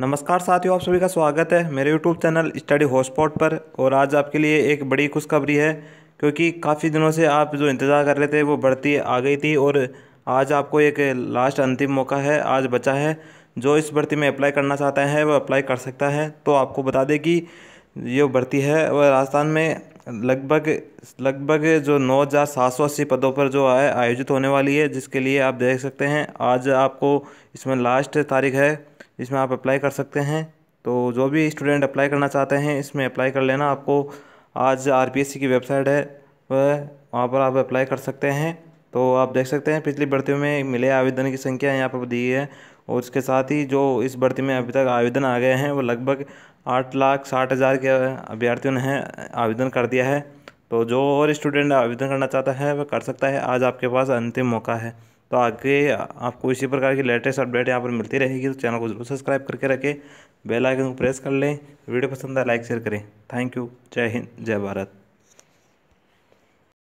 नमस्कार साथियों आप सभी का स्वागत है मेरे YouTube चैनल स्टडी हॉटस्पॉट पर और आज आपके लिए एक बड़ी खुशखबरी है क्योंकि काफ़ी दिनों से आप जो इंतज़ार कर रहे थे वो बढ़ती आ गई थी और आज आपको एक लास्ट अंतिम मौका है आज बचा है जो इस भर्ती में अप्लाई करना चाहता है वो अप्लाई कर सकता है तो आपको बता दें कि ये भर्ती है वह राजस्थान में लगभग लगभग जो नौ हज़ार सात सौ अस्सी पदों पर जो है आयोजित होने वाली है जिसके लिए आप देख सकते हैं आज आपको इसमें लास्ट तारीख है इसमें आप अप्लाई कर सकते हैं तो जो भी स्टूडेंट अप्लाई करना चाहते हैं इसमें अप्लाई कर लेना आपको आज आर की वेबसाइट है वह वहाँ पर आप अप्लाई कर सकते हैं तो आप देख सकते हैं पिछली भर्ती में मिले आवेदन की संख्या यहाँ पर दी है और उसके साथ ही जो इस भर्ती में अभी तक आवेदन आ गए हैं वो लगभग आठ लाख साठ हज़ार के अभ्यर्थियों ने आवेदन कर दिया है तो जो और स्टूडेंट आवेदन करना चाहता है वह कर सकता है आज आपके पास अंतिम मौका है तो आगे आपको इसी प्रकार की लेटेस्ट अपडेट यहाँ पर मिलती रहेगी तो चैनल को जरूर सब्सक्राइब करके रखें बेल आइकन को प्रेस कर लें वीडियो पसंद आए लाइक शेयर करें थैंक यू जय हिंद जय भारत